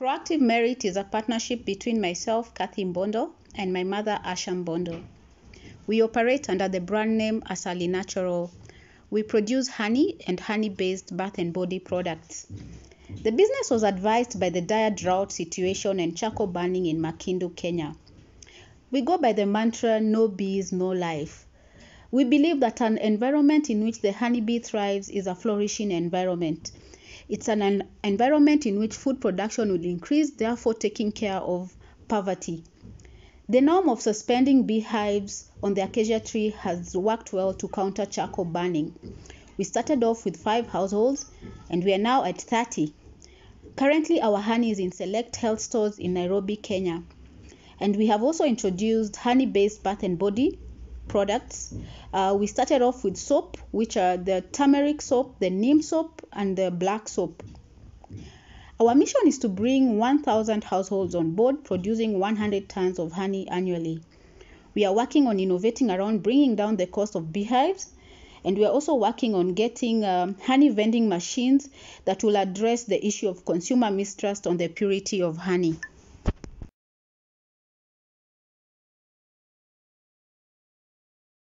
Proactive Merit is a partnership between myself, Kathy Mbondo, and my mother, Asha Mbondo. We operate under the brand name Asali Natural. We produce honey and honey based bath and body products. The business was advised by the dire drought situation and charcoal burning in Makindu, Kenya. We go by the mantra no bees, no life. We believe that an environment in which the honeybee thrives is a flourishing environment. It's an environment in which food production will increase, therefore taking care of poverty. The norm of suspending beehives on the acacia tree has worked well to counter charcoal burning. We started off with five households and we are now at 30. Currently, our honey is in select health stores in Nairobi, Kenya. And we have also introduced honey based bath and body products. Uh, we started off with soap, which are the turmeric soap, the neem soap, and the black soap. Our mission is to bring 1,000 households on board, producing 100 tons of honey annually. We are working on innovating around bringing down the cost of beehives, and we are also working on getting um, honey vending machines that will address the issue of consumer mistrust on the purity of honey.